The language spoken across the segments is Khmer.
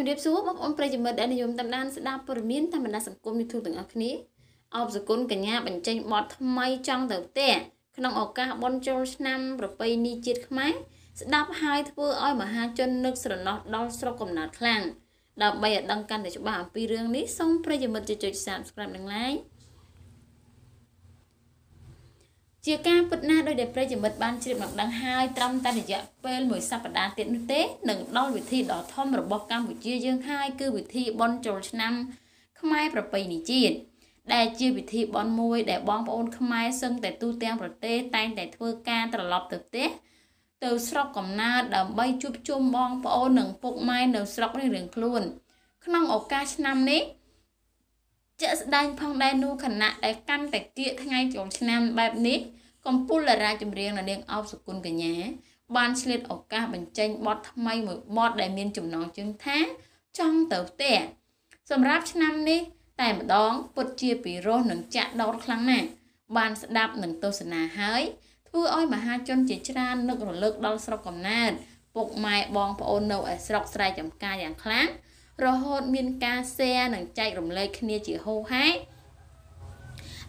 ជំរាបសួរបងប្អូនប្រិយមិត្តដែលនិយមតាមដានស្ដាប់ព័ត៌មានតាមបណ្ដាសង្គម YouTube ទាំងអស់គ្នាអបសគុណកញ្ញាបញ្ចេញបទថ្មីចង់ទៅផ្ទះក្នុងឱកាសបុណ្យចូលឆ្នាំ ប្រពៃណីជាតិខ្មែរស្ដាប់ហើយធ្វើឲ្យមហាជននឹកស្រណោះដល់ស្រុកកំណើតខ្លាំងដើម្បីឲ្យដឹងកាន់តែច្បាស់អំពីរឿងនេះសូមប្រិយមិត្តជួយចុច Subscribe និង Like ជាការពិតណាស់ដោយដែលប្រិយមិត្តបានជ្រាបមកដឹងហើយត្រឹមតែរយៈពេលមួយសប្តាហ៍ទៀតនោះទេនឹងដល់វិធីដ៏ធំរបស់កម្ពុជាយើងហើយ គឺវិធីបន់ចូលឆ្នាំ ខ្មែរប្រពៃណីជាតិដែលជាវិធីបន់មួយដែលបងប្អូនខ្មែរសឹងតែទូទាំងប្រទេសតែងតែធ្វើការត្រឡប់ទៅផ្ទះទៅស្រុកកំណើតដើម្បីជួបជុំបងប្អូននិងពុកម៉ែនៅស្រុកនេះរៀងខ្លួនក្នុងឱកាសឆ្នាំនេះជាក់ស្ដែងផងដែរនោះគណៈដែលកាន់តែគៀកថ្ងៃចូលឆ្នាំបែបនេះកំពូលរាជចម្រៀងនៅនាងអោបសុគន្ធកញ្ញាបានឆ្លៀតឱកាសបញ្ចេញបទថ្មីមួយបទដែលមានចំណងជើងថាចង់ទៅផ្ទះសម្រាប់ឆ្នាំនេះ តែម្ដង ពុតជាពិរោះនឹងចាក់ដោតខ្លាំងណាស់បានស្ដាប់និងទស្សនាហើយ ធ្វើឲ្យមហាជនជាច្រើននឹករលឹកដល់ស្រុកកំណើតពុកម៉ែបងប្អូននៅឯស្រុកស្រែចំការយ៉ាងខ្លាំងរហូតមានការแชร์និងចែករំលែកគ្នាជាហូរហែ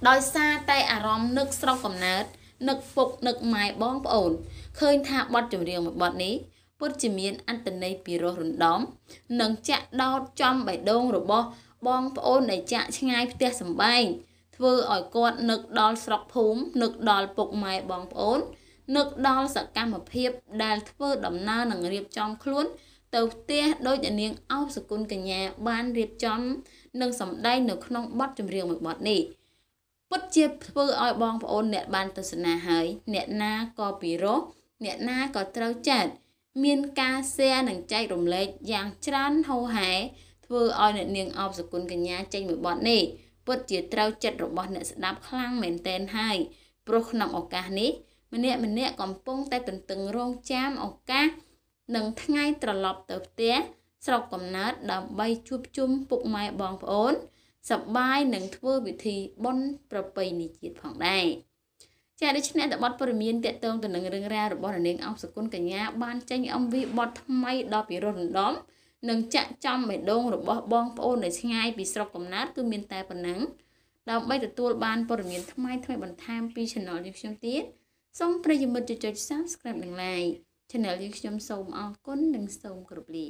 ដោយសារតែអារម្មណ៍នឹកស្រុកកំណើតនឹកពុកនឹកម៉ែបងប្អូនឃើញថាបទចម្រៀងមួយបទនេះពិតជាមានអត្តន័យពីរោះរណ្ដំ និងចាក់ដោតចំបៃដងរបស់បងប្អូនដែលចាក់ឆ្ងាយផ្ទះសម្បែងធ្វើឲ្យគាត់នឹកដល់ស្រុកភូមិនឹកដល់ពុកម៉ែបងប្អូននឹកដល់សកម្មភាព ដែលធ្វើដំណើរនិងរៀបចំខ្លួន ទៅផ្ទះដោយនាងអោបសគុណកញ្ញាបានរៀបចំនិងសម្ដែងនៅក្នុងបទចម្រៀងមួយបទនេះ។ពិតជាធ្វើឲ្យបងប្អូន អ្នកបានទស្សនាហើយអ្នកណាក៏ពិរោះអ្នកណាក៏ត្រូវចិត្តមានការ share និងចែករំលែកយ៉ាងច្រើនហូរហែធ្វើឲ្យអ្នកនាងអបសុគន្ធកញ្ញាចេញមួយបទនេះពិតជាត្រូវចិត្តរបស់ អ្នកស្ដាប់ខ្លាំងមែនទែនហើយព្រោះក្នុងឱកាសនេះ ម្នាក់ម្នាក់កំពុងតែទន្ទឹងរង់ចាំឱកាសនិងថ្ងៃត្រឡប់ទៅផ្ទះស្រុកកំណើតដើម្បីជួបជុំពុកម៉ែបងប្អូនសបាយនឹងធ្វើពិធីបុណ្យប្រពៃណីជាតិផងដែរចាដូច្នេះតបតព័ត៌មានតកតងទៅនឹងរឿងរ៉ាវរបស់នាងអមសគុណកញ្ញាបានចេញ MV បទថ្មី ដល់ពីរនដំនិងចាក់ចំបេះដូងរបស់ បងប្អូននៅឆ្ងាយពីស្រុកកំណើតគឺមានតែប៉ុណ្ណឹងដើម្បីទទួល បានព័ត៌មាន ថ្មីថ្មីបន្ថែមពី Channel នេះខ្ញុំទៀតសូមប្រិយមិត្តចុច Subscribe និង Like Channel នេះខ្ញុំសូមអរគុណនិងសូមគោរពលា